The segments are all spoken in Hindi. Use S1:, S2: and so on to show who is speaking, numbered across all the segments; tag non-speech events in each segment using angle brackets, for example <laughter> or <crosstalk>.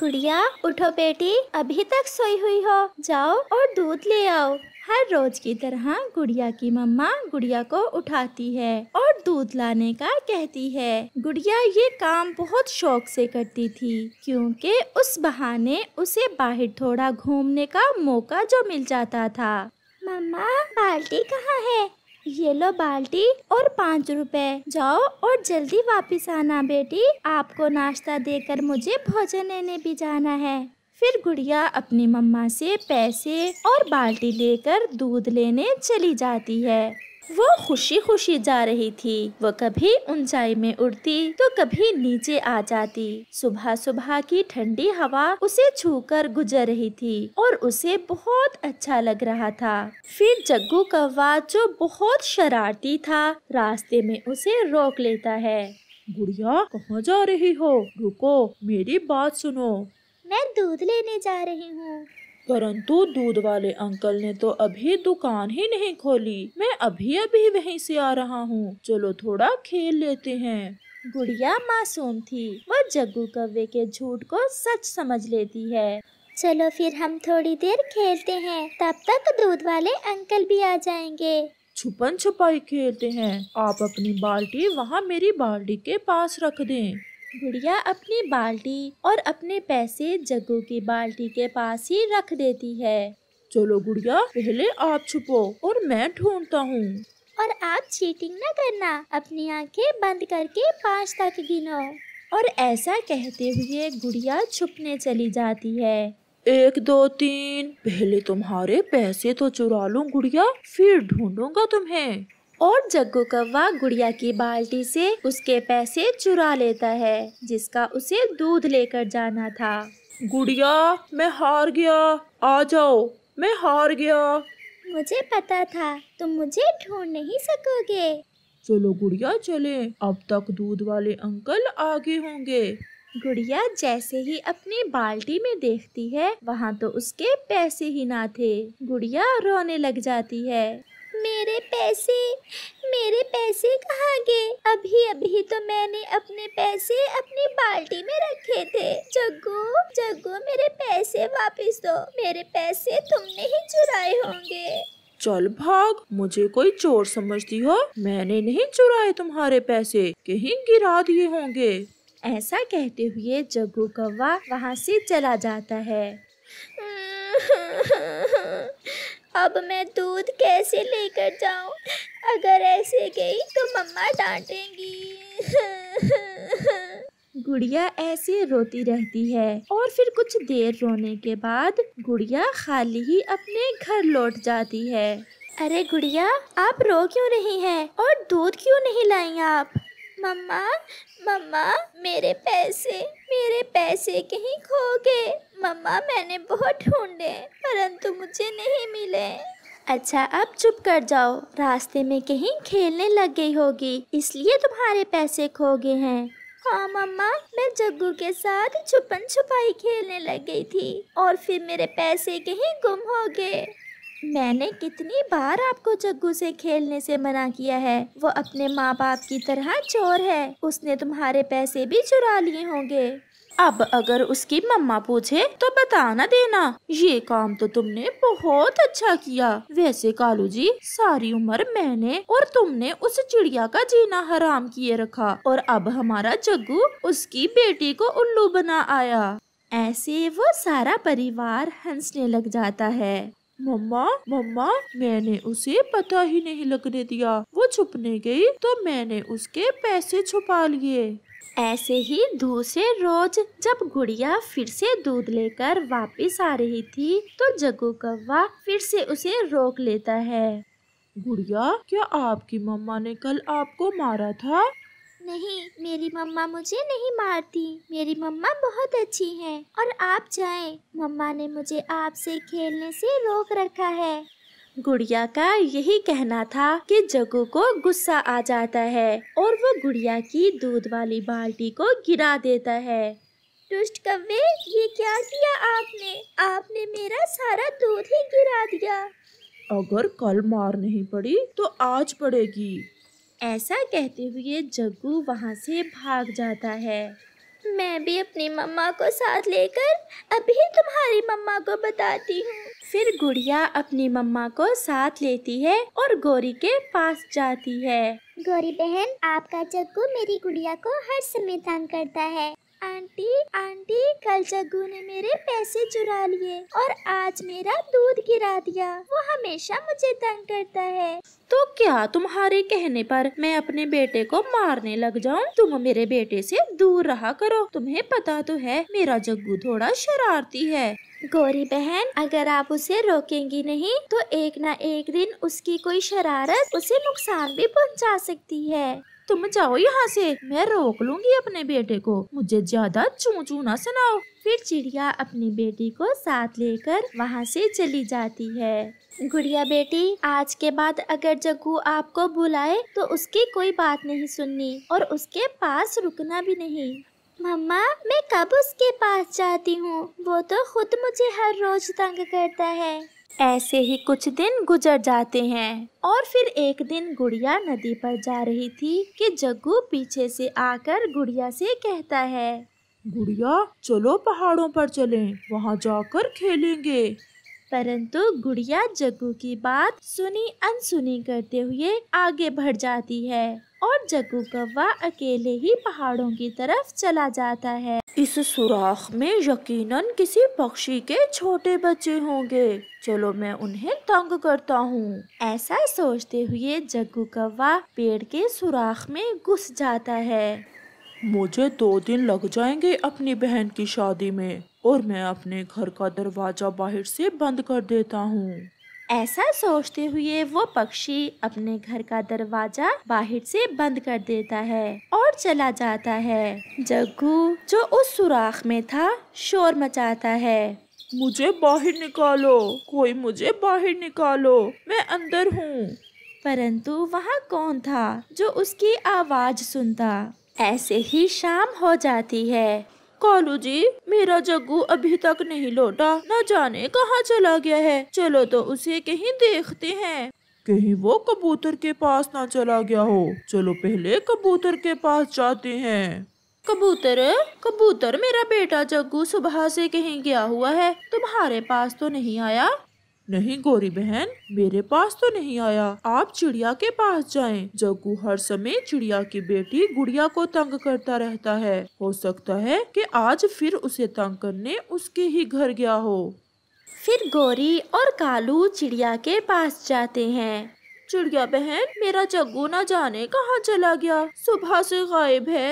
S1: गुड़िया उठो बेटी अभी तक सोई हुई हो जाओ और दूध ले आओ हर रोज की तरह गुड़िया की मम्मा गुड़िया को उठाती है और दूध लाने का कहती है गुड़िया ये काम बहुत शौक से करती थी क्योंकि उस बहाने उसे बाहर थोड़ा घूमने का मौका जो मिल जाता था मम्मा बाल्टी कहाँ है ये लो बाल्टी और पाँच रुपए जाओ और जल्दी वापस आना बेटी आपको नाश्ता देकर मुझे भोजन लेने भी जाना है फिर गुड़िया अपनी मम्मा से पैसे और बाल्टी लेकर दूध लेने चली जाती है वो खुशी खुशी जा रही थी वो कभी ऊंचाई में उड़ती तो कभी नीचे आ जाती सुबह सुबह की ठंडी हवा उसे छूकर गुजर रही थी और उसे बहुत अच्छा लग रहा था फिर जग्गू कौवा जो बहुत शरारती था रास्ते में उसे रोक लेता है गुड़िया कहाँ जा रही हो रुको मेरी बात सुनो मैं दूध लेने जा रही हूँ परंतु दूध वाले अंकल ने तो अभी दुकान ही नहीं खोली मैं अभी अभी वहीं से आ रहा हूँ चलो थोड़ा खेल लेते हैं गुड़िया मासूम थी वह जग्गू कव्वे के झूठ को सच समझ लेती है चलो फिर हम थोड़ी देर खेलते हैं तब तक दूध वाले अंकल भी आ जाएंगे छुपन छुपाई खेलते हैं आप अपनी बाल्टी वहाँ मेरी बाल्टी के पास रख दें गुड़िया अपनी बाल्टी और अपने पैसे जग्गू की बाल्टी के पास ही रख देती है चलो गुड़िया पहले आप छुपो और मैं ढूंढता हूँ और आप चीटिंग न करना अपनी आंखें बंद करके पाँच तक गिनो और ऐसा कहते हुए गुड़िया छुपने चली जाती है एक दो तीन पहले तुम्हारे पैसे तो चुरा लूं गुड़िया फिर ढूंढूंगा तुम्हें और जग्गू कौवा गुड़िया की बाल्टी से उसके पैसे चुरा लेता है जिसका उसे दूध लेकर जाना था गुड़िया मैं हार गया आ जाओ मैं हार गया मुझे पता था तुम मुझे ढूंढ नहीं सकोगे चलो गुड़िया चले अब तक दूध वाले अंकल आगे होंगे गुड़िया जैसे ही अपनी बाल्टी में देखती है वहाँ तो उसके पैसे ही ना थे गुड़िया रोने लग जाती है मेरे पैसे मेरे पैसे कहाँ गए अभी अभी तो मैंने अपने पैसे अपनी बाल्टी में रखे थे जग्गू जग्गू मेरे पैसे वापस दो मेरे पैसे तुमने ही चुराए होंगे
S2: चल भाग मुझे कोई चोर समझती हो मैंने नहीं
S1: चुराए तुम्हारे पैसे कहीं गिरा दिए होंगे ऐसा कहते हुए जग्गू कौवा वहाँ से चला जाता है अब मैं दूध कैसे लेकर जाऊं? अगर ऐसे गई तो मम्मा डांटेंगी <laughs> गुड़िया ऐसे रोती रहती है और फिर कुछ देर रोने के बाद गुड़िया खाली ही अपने घर लौट जाती है अरे गुड़िया आप रो क्यों रही हैं और दूध क्यों नहीं लाई आप मम्मा मम्मा मेरे पैसे मेरे पैसे कहीं खो गए मम्मा मैंने बहुत ढूंढे परंतु मुझे नहीं मिले अच्छा अब चुप कर जाओ रास्ते में कहीं खेलने लग गई होगी इसलिए तुम्हारे पैसे खो गए हैं हाँ मम्मा मैं जग्गू के साथ छुपन छुपाई खेलने लग गई थी और फिर मेरे पैसे कहीं गुम हो गए मैंने कितनी बार आपको जग्गू से खेलने से मना किया है वो अपने माँ बाप की तरह चोर है उसने तुम्हारे पैसे भी चुरा लिए होंगे अब अगर उसकी मम्मा पूछे तो बता ना देना ये काम तो तुमने बहुत अच्छा किया वैसे कालू जी सारी उम्र मैंने और तुमने उस चिड़िया का जीना हराम किए रखा और अब हमारा जग्गू उसकी बेटी को उल्लू बना आया ऐसे वो सारा परिवार हंसने लग जाता है मम्मा मम्मा मैंने उसे पता ही नहीं लगने दिया वो छुपने गई तो मैंने उसके पैसे छुपा लिए ऐसे ही दूसरे रोज जब गुड़िया फिर से दूध लेकर वापस आ रही थी तो जगो कौवा फिर से उसे रोक लेता है गुड़िया क्या आपकी मम्मा ने कल आपको मारा था नहीं मेरी मम्मा मुझे नहीं मारती मेरी मम्मा बहुत अच्छी हैं और आप जाएं मम्मा ने मुझे आपसे खेलने से रोक रखा है गुड़िया का यही कहना था कि जगू को गुस्सा आ जाता है और वो गुड़िया की दूध वाली बाल्टी को गिरा देता है दुष्ट कव्वे ये क्या किया आपने आपने मेरा सारा दूध ही गिरा दिया अगर कल मार नहीं पड़ी तो आज पड़ेगी ऐसा कहते हुए जग्गू वहाँ से भाग जाता है मैं भी अपनी मम्मा को साथ लेकर अभी तुम्हारी मम्मा को बताती हूँ फिर गुड़िया अपनी मम्मा को साथ लेती है और गौरी के पास जाती है गौरी बहन आपका जग्गू मेरी गुड़िया को हर समय तंग करता है आंटी आंटी कल जग्गू ने मेरे पैसे चुरा लिए और आज मेरा दूध गिरा दिया वो हमेशा मुझे तंग करता है तो क्या तुम्हारे कहने पर मैं अपने बेटे को मारने लग जाऊं? तुम मेरे बेटे से दूर रहा करो तुम्हें पता तो है मेरा जग्गू थोड़ा शरारती है गौरी बहन अगर आप उसे रोकेंगी नहीं तो एक ना एक दिन उसकी कोई शरारत उसे नुकसान भी पहुंचा सकती है तुम जाओ यहाँ से मैं रोक लूंगी अपने बेटे को मुझे ज्यादा चू चू ना सुनाओ फिर चिड़िया अपनी बेटी को साथ लेकर वहाँ से चली जाती है गुड़िया बेटी आज के बाद अगर जग्गू आपको बुलाए तो उसकी कोई बात नहीं सुननी और उसके पास रुकना भी नहीं मम्मा मैं कब उसके पास जाती हूँ वो तो खुद मुझे हर रोज तंग करता है ऐसे ही कुछ दिन गुजर जाते हैं और फिर एक दिन गुड़िया नदी पर जा रही थी कि जग्गू पीछे से आकर गुड़िया से कहता है गुड़िया चलो पहाड़ों पर चलें, वहाँ जाकर खेलेंगे परंतु गुड़िया जग्गू की बात सुनी अनसुनी करते हुए आगे बढ़ जाती है और जग्गू कौवा अकेले ही पहाड़ों की तरफ चला जाता है इस सुराख में यकीनन किसी पक्षी के छोटे बच्चे होंगे चलो मैं उन्हें तंग करता हूँ ऐसा सोचते हुए जग्गू कौवा पेड़ के सुराख में घुस जाता है मुझे दो दिन लग जाएंगे अपनी बहन की शादी में और मैं अपने घर का दरवाजा बाहर से बंद कर देता हूँ ऐसा सोचते हुए वो पक्षी अपने घर का दरवाजा बाहर से बंद कर देता है और चला जाता है जग्गू जो उस सुराख में था शोर मचाता है मुझे बाहर निकालो कोई मुझे बाहर निकालो मैं अंदर हूँ परंतु वहाँ कौन था जो उसकी आवाज सुनता ऐसे ही शाम हो जाती है कालू जी मेरा जग्गू अभी तक नहीं लौटा न जाने कहाँ चला गया है चलो तो
S2: उसे कहीं देखते हैं कहीं वो कबूतर के पास ना चला गया हो चलो पहले कबूतर के पास जाते हैं
S1: कबूतर कबूतर मेरा बेटा जग्गू सुबह से कहीं गया हुआ है तुम्हारे पास तो नहीं आया नहीं
S2: गोरी बहन मेरे पास तो नहीं आया आप चिड़िया के पास जाएं। जग्गू हर समय चिड़िया की बेटी गुड़िया को तंग करता रहता है हो सकता है कि आज फिर
S1: उसे तंग करने उसके ही घर गया हो फिर गोरी और कालू चिड़िया के पास जाते हैं चिड़िया बहन मेरा जग्गू न जाने कहाँ चला गया सुबह से गायब है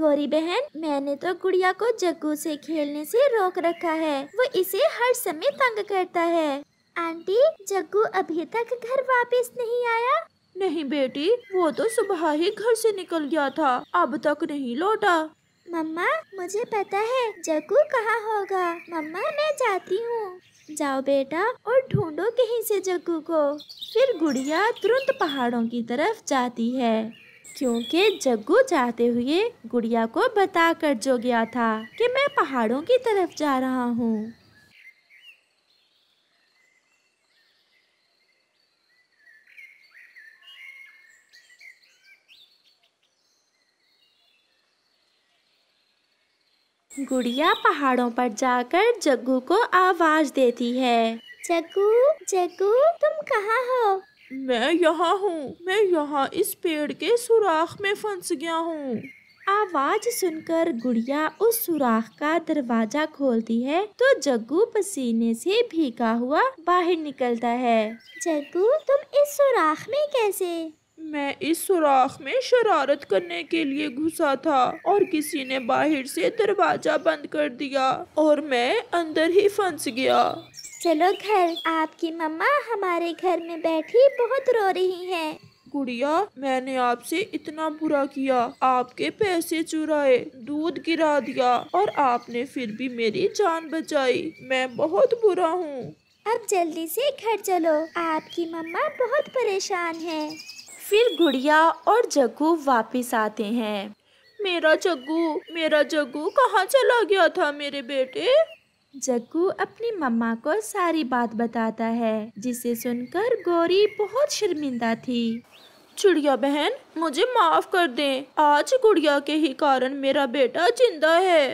S1: गोरी बहन मैंने तो गुड़िया को जग्गू से खेलने से रोक रखा है वो इसे हर समय तंग करता है आंटी जग्गू अभी तक घर वापस नहीं आया नहीं बेटी वो तो सुबह ही घर से निकल गया था अब तक नहीं लौटा मम्मा मुझे पता है जग्गू कहाँ होगा मम्मा मैं जाती हूँ जाओ बेटा और ढूंढो कहीं से जग्गू को फिर गुड़िया तुरंत पहाड़ों की तरफ जाती है क्योंकि जग्गू जाते हुए गुड़िया को बता कर जो गया था कि मैं पहाड़ों की तरफ जा रहा हूँ गुड़िया पहाड़ों पर जाकर जग्गू को आवाज देती है जग्गू जग्गू तुम कहाँ हो मैं यहाँ हूँ मैं यहाँ इस पेड़ के सुराख में फंस गया हूँ आवाज सुनकर गुड़िया उस सुराख का दरवाजा खोलती है तो जग्गू पसीने से भीगा हुआ बाहर निकलता है जग्गू तुम इस सुराख में कैसे मैं इस सुराख में
S2: शरारत करने के लिए घुसा था और किसी ने बाहर से दरवाजा बंद कर दिया और मैं अंदर ही फंस गया चलो
S1: घर आपकी मम्मा हमारे घर में बैठी बहुत रो रही हैं। गुड़िया मैंने आपसे
S2: इतना बुरा किया आपके पैसे चुराए दूध गिरा दिया और आपने
S1: फिर भी मेरी जान बचाई मैं बहुत बुरा हूँ अब जल्दी से घर चलो आपकी मम्मा बहुत परेशान है फिर गुड़िया और जग्गू वापस आते हैं मेरा जग्गू मेरा जग्गू कहाँ चला गया था मेरे बेटे जग्गू अपनी मम्मा को सारी बात बताता है जिसे सुनकर गौरी बहुत शर्मिंदा थी चिड़िया बहन मुझे माफ कर दें आज गुड़िया के ही कारण मेरा बेटा जिंदा है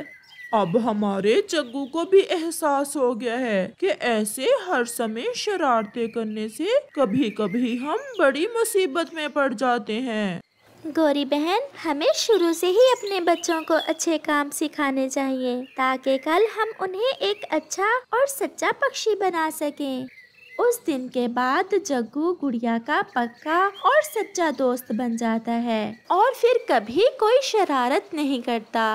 S1: अब
S2: हमारे जग्गू को भी एहसास हो गया है कि ऐसे हर समय शरारते करने से कभी कभी हम बड़ी मुसीबत में पड़ जाते हैं
S1: गौरी बहन हमें शुरू से ही अपने बच्चों को अच्छे काम सिखाने चाहिए ताकि कल हम उन्हें एक अच्छा और सच्चा पक्षी बना सकें। उस दिन के बाद जग्गू गुड़िया का पक्का और सच्चा दोस्त बन जाता है और फिर कभी कोई शरारत नहीं करता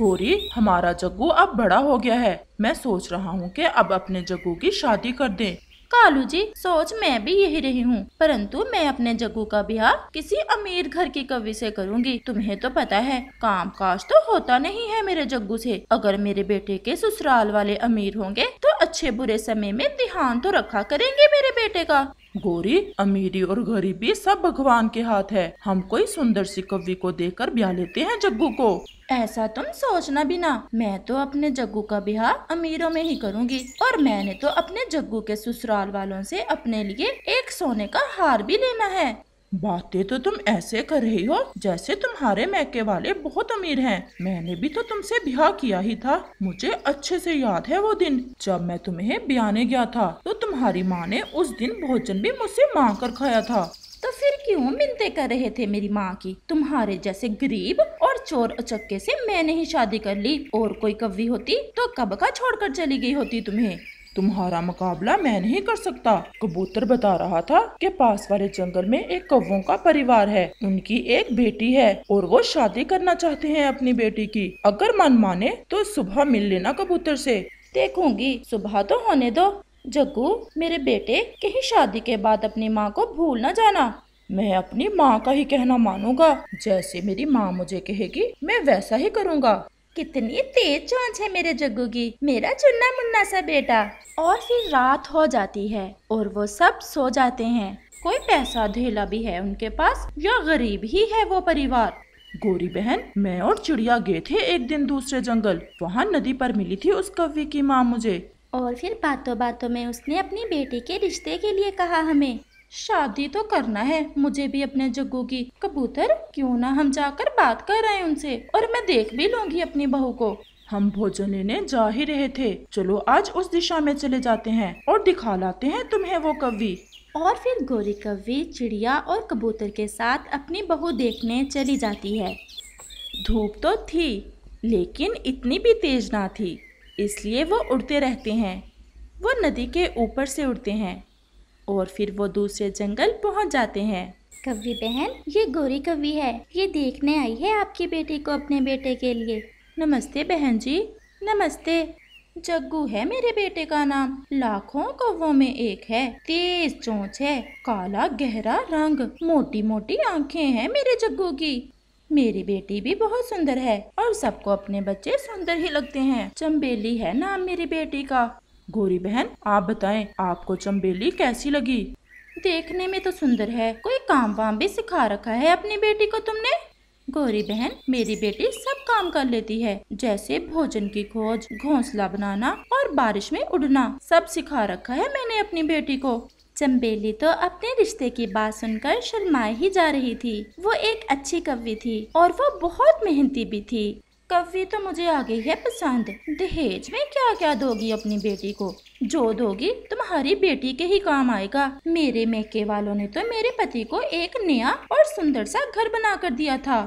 S2: गोरी हमारा जग्गू अब बड़ा हो गया है मैं सोच रहा हूँ कि अब अपने जग्गू की शादी कर दें
S1: कालू जी सोच मैं भी यही रही हूँ परंतु मैं अपने जग्गू का ब्याह किसी अमीर घर की कवि से करूँगी तुम्हें तो पता है काम काज तो होता नहीं है मेरे जग्गू से अगर मेरे बेटे के ससुराल वाले अमीर होंगे तो अच्छे बुरे समय में ध्यान तो रखा करेंगे मेरे बेटे का
S2: गोरी अमीरी और गरीबी सब भगवान के हाथ है हम कोई सुंदर सी कवि को देकर ब्याह लेते हैं जग्गू को
S1: ऐसा तुम सोचना भी ना मैं तो अपने जग्गू का ब्याह अमीरों में ही करूंगी और मैंने तो अपने जग्गू के ससुराल वालों से अपने लिए एक सोने का हार भी लेना है बातें तो तुम ऐसे कर रही हो
S2: जैसे तुम्हारे मैके वाले बहुत अमीर हैं। मैंने भी तो तुमसे ब्याह किया ही था मुझे अच्छे से याद है वो दिन जब मैं तुम्हें ब्याने गया था तो तुम्हारी माँ ने उस
S1: दिन भोजन भी मुझसे मांग कर खाया था तो फिर क्यों मिनते कर रहे थे मेरी माँ की तुम्हारे जैसे गरीब और चोर अचक्के से मैंने ही शादी कर ली और कोई कवि होती तो कब का कर चली गई होती तुम्हें तुम्हारा मुकाबला मैं नहीं कर सकता
S2: कबूतर बता रहा था कि पास वाले जंगल में एक कौवों का परिवार है उनकी एक बेटी है और वो शादी करना चाहते हैं अपनी बेटी की अगर मन माने तो सुबह मिल
S1: लेना कबूतर से देखूंगी सुबह तो होने दो जग्गू मेरे बेटे कहीं शादी के बाद अपनी माँ को भूल न जाना मैं अपनी माँ का ही कहना मानूंगा जैसे मेरी माँ मुझे कहेगी मैं वैसा ही करूँगा कितनी तेज चौंच है मेरे जग्गू की मेरा चुन्ना मुन्ना सा बेटा और फिर रात हो जाती है और वो सब सो जाते हैं कोई पैसा धेला भी है उनके पास या गरीब ही है वो परिवार गोरी बहन
S2: मैं और चिड़िया गए थे एक दिन दूसरे
S1: जंगल वहाँ नदी पर मिली थी
S2: उस कव्वे की माँ मुझे
S1: और फिर बातों बातों में उसने अपनी बेटी के रिश्ते के लिए कहा हमें शादी तो करना है मुझे भी अपने जग्गू की कबूतर क्यों ना हम जाकर बात कर रहे हैं उनसे और मैं देख भी लूंगी अपनी बहू को हम भोजन लेने जा ही रहे थे चलो आज उस दिशा में चले जाते हैं और दिखा लाते हैं तुम्हें वो कवि और फिर गोरी कवि चिड़िया और कबूतर के साथ अपनी बहू देखने चली जाती है धूप तो थी लेकिन इतनी भी तेज ना थी इसलिए वो उड़ते रहते हैं वो नदी के ऊपर से उड़ते हैं और फिर वो दूसरे जंगल पहुंच जाते हैं कवि बहन ये गोरी कवि है ये देखने आई है आपकी बेटी को अपने बेटे के लिए नमस्ते बहन जी नमस्ते जग्गू है मेरे बेटे का नाम लाखों कौ में एक है तेज चोंच है काला गहरा रंग मोटी मोटी आंखें हैं मेरे जग्गू की मेरी बेटी भी बहुत सुंदर है और सबको अपने बच्चे सुंदर ही लगते हैं चम्बेली है नाम मेरी बेटी का गोरी बहन आप बताएं आपको चम्बेली कैसी लगी देखने में तो सुंदर है कोई काम वाम भी सिखा रखा है अपनी बेटी को तुमने गोरी बहन मेरी बेटी सब काम कर लेती है जैसे भोजन की खोज घोंसला बनाना और बारिश में उड़ना सब सिखा रखा है मैंने अपनी बेटी को चम्बेली तो अपने रिश्ते की बात सुनकर शर्माए ही जा रही थी वो एक अच्छी कवि थी और वो बहुत मेहनती भी थी कवि तो मुझे आ गई है पसंद दहेज में क्या क्या दोगी अपनी बेटी को जो दोगी तुम्हारी बेटी के ही काम आएगा मेरे मेके वालों ने तो मेरे पति को एक नया और सुंदर सा घर बना कर दिया था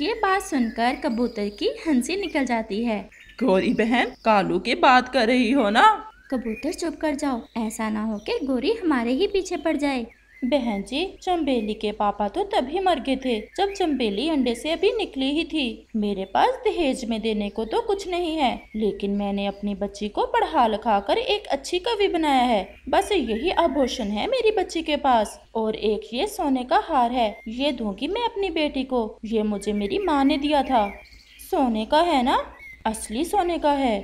S1: ये बात सुनकर कबूतर की हंसी निकल जाती है गोरी बहन
S2: कालू की बात कर रही हो ना
S1: कबूतर चुप कर जाओ ऐसा ना हो कि गोरी हमारे ही पीछे पड़ जाए बहन जी चम्बेली के पापा तो तभी मर गए थे जब चम्बेली अंडे से अभी निकली ही थी मेरे पास दहेज में देने को तो कुछ नहीं है लेकिन मैंने अपनी बच्ची को पढ़ा लिखा कर एक अच्छी कवि बनाया है बस यही आभूषण है मेरी बच्ची के पास और एक ये सोने का हार है ये दूंगी मैं अपनी बेटी को ये मुझे मेरी माँ ने दिया था सोने का है ना असली सोने का है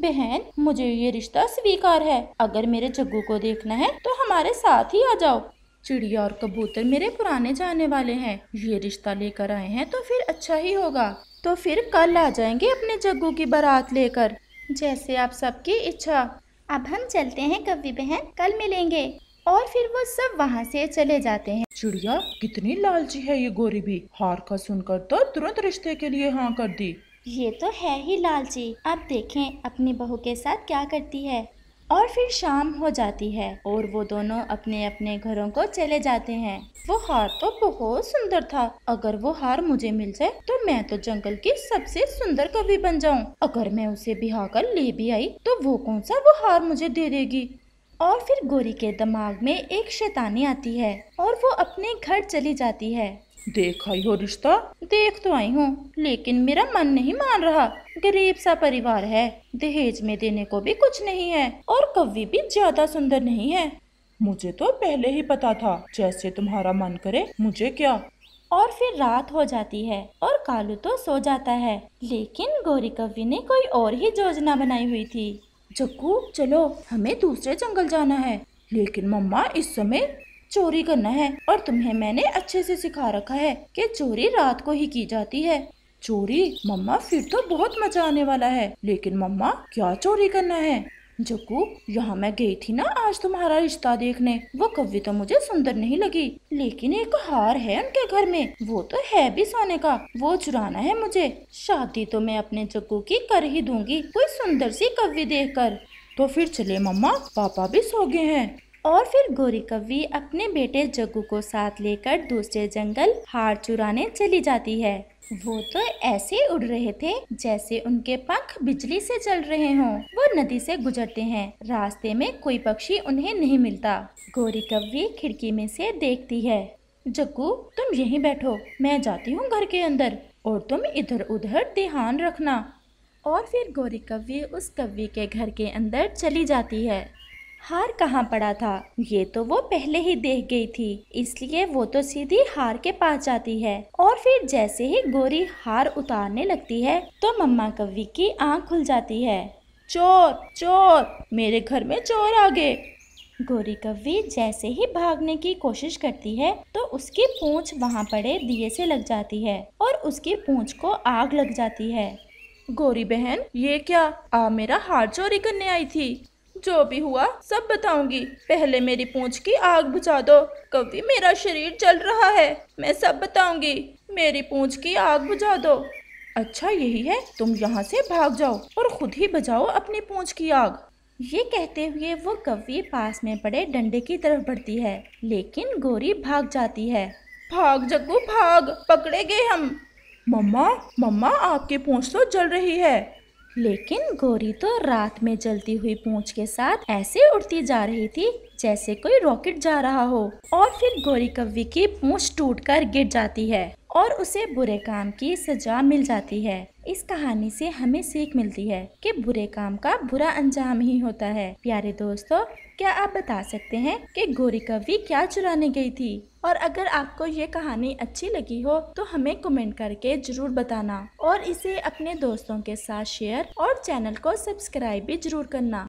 S1: बहन मुझे ये रिश्ता स्वीकार है अगर मेरे जग्गू को देखना है तो हमारे साथ ही आ जाओ चिड़िया और कबूतर मेरे पुराने जाने वाले हैं ये रिश्ता लेकर आए हैं तो फिर अच्छा ही होगा तो फिर कल आ जाएंगे अपने जग्गू की बारात लेकर जैसे आप सबकी इच्छा अब हम चलते हैं कवि बहन कल मिलेंगे और फिर वो सब वहाँ से चले जाते हैं चिड़िया कितनी लालची है ये गोरी भी हार का सुनकर तो तुरंत रिश्ते के लिए हाँ कर दी ये तो है ही लालची अब देखें अपनी बहू के साथ क्या करती है और फिर शाम हो जाती है और वो दोनों अपने अपने घरों को चले जाते हैं वो हार तो बहुत सुंदर था अगर वो हार मुझे मिल जाए तो मैं तो जंगल की सबसे सुंदर कवि बन जाऊं। अगर मैं उसे बिहा कर ले भी आई तो वो कौन सा वो हार मुझे दे देगी और फिर गोरी के दिमाग में एक शैतानी आती है और वो अपने घर चली जाती है देखा यो रिश्ता देख तो आई हूँ लेकिन मेरा मन नहीं मान रहा गरीब सा परिवार है दहेज में देने को भी कुछ नहीं है और कवि भी ज्यादा सुंदर नहीं है मुझे तो पहले ही पता था जैसे तुम्हारा मन करे मुझे क्या और फिर रात हो जाती है और कालू तो सो जाता है लेकिन गौरी कवि ने कोई और ही योजना बनाई हुई थी जग्गू चलो हमें दूसरे जंगल जाना है लेकिन मम्मा इस समय चोरी करना है और तुम्हें मैंने अच्छे से सिखा रखा है कि चोरी रात को ही की जाती है चोरी मम्मा फिर तो बहुत मजा आने वाला है लेकिन मम्मा क्या चोरी करना है जक्कू यहाँ मैं गई थी ना आज तुम्हारा रिश्ता देखने वो कव्वी तो मुझे सुंदर नहीं लगी लेकिन एक हार है उनके घर में वो तो है भी सोने का वो चुराना है मुझे शादी तो मैं अपने जक्कू की कर ही दूंगी कोई सुंदर सी कव्वी देखकर तो फिर चले मम्मा पापा भी सो गए हैं और फिर गौरी कवि अपने बेटे जग्गू को साथ लेकर दूसरे जंगल हार चुराने चली जाती है वो तो ऐसे उड़ रहे थे जैसे उनके पंख बिजली से चल रहे हों। वो नदी से गुजरते हैं रास्ते में कोई पक्षी उन्हें नहीं मिलता गौरी कवि खिड़की में से देखती है जग्गू तुम यहीं बैठो मैं जाती हूँ घर के अंदर और तुम इधर उधर ध्यान रखना और फिर गौरी कवि उस कवि के घर के अंदर चली जाती है हार कहाँ पड़ा था ये तो वो पहले ही देख गई थी इसलिए वो तो सीधी हार के पास जाती है और फिर जैसे ही गोरी हार उतारने लगती है तो मम्मा कवि की आंख खुल जाती है चोर चोर मेरे घर में चोर आ गए गोरी कवि जैसे ही भागने की कोशिश करती है तो उसकी पूंछ वहाँ पड़े दिए से लग जाती है और उसकी पूंछ को आग लग जाती है गोरी बहन ये क्या आ मेरा हार चोरी करने आई थी जो भी हुआ सब बताऊंगी पहले मेरी पूंछ की आग बुझा दो कवि मेरा शरीर जल रहा है मैं सब बताऊंगी मेरी पूंछ की आग बुझा दो अच्छा यही है तुम यहाँ से भाग जाओ और खुद ही बजाओ अपनी पूंछ की आग ये कहते हुए वो कवि पास में पड़े डंडे की तरफ बढ़ती है लेकिन गोरी भाग जाती है भाग जग्गू भाग पकड़े गए हम मम्मा मम्मा आपकी पूंछ तो जल रही है लेकिन गौरी तो रात में जलती हुई पूंछ के साथ ऐसे उड़ती जा रही थी जैसे कोई रॉकेट जा रहा हो और फिर गौरी कव्वी की पूंछ टूटकर गिर जाती है और उसे बुरे काम की सजा मिल जाती है इस कहानी से हमें सीख मिलती है कि बुरे काम का बुरा अंजाम ही होता है प्यारे दोस्तों क्या आप बता सकते हैं कि गौरी कवि क्या चुराने गई थी और अगर आपको ये कहानी अच्छी लगी हो तो हमें कमेंट करके जरूर बताना और इसे अपने दोस्तों के साथ शेयर और चैनल को सब्सक्राइब भी जरूर करना